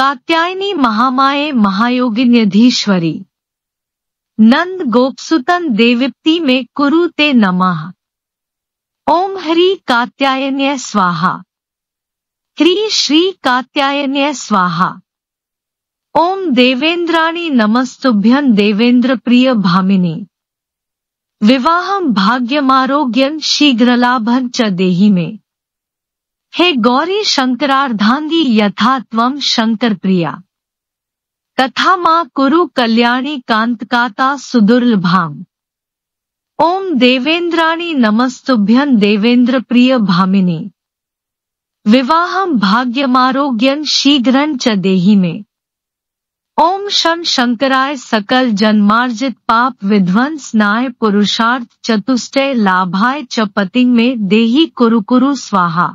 कात्यायनी महामाए महायोगिन्यधीश्वरी नंद गोपसुतन देविप्ति में कुरु ते नमः ओम ह्री कात्यायन्य स्वाहा ह्री श्री कात्यायन्य स्वाहा ओम देवेंद्राणी नमस्तुभ्यं देवेंद्र प्रिय भामिनी विवाहम भाग्यमारोग्यं शीघ्रलाभं च देहि में हे गौरी शंकरार्धांगी यथा त्वम शंकर प्रिया तथा मां कुरु कल्याणी कांतकाता सुदुर्लभाम ओम देवेंद्राणी नमस्तुभ्यं देवेंद्र प्रिय भामिनी विवाहम भाग्यमारोग्यं शीघ्र च देहि में ओम शं शंकराय सकल जन्मार्जित पाप विध्वंसनाय पुरुषार्थ चतुष्टय लाभाय च पति में देही कुरु स्वाहा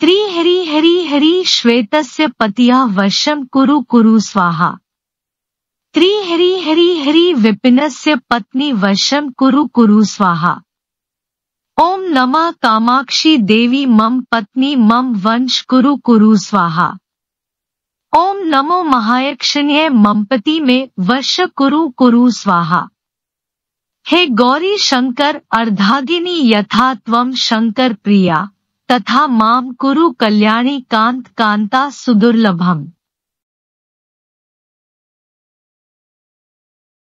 त्री हरी हरी हरी श्वेत पतिया वर्षं कुरु कुरु स्वाहा त्री हरी हरी हरी विपिन पत्नी वर्षं कुरु कुरु स्वाहा ओम नमः कामाक्षी देवी मम पत्नी मम वंश कुरु कुरु स्वाहा ओम नमो महायक्षण्य ममपति में वर्ष कुरु कुरु स्वाहा हे गौरी शंकर अर्धागिनी यथा त्वं शंकर प्रिया तथा माम कुरु कल्याणी कांत कांता सुदुर्लभम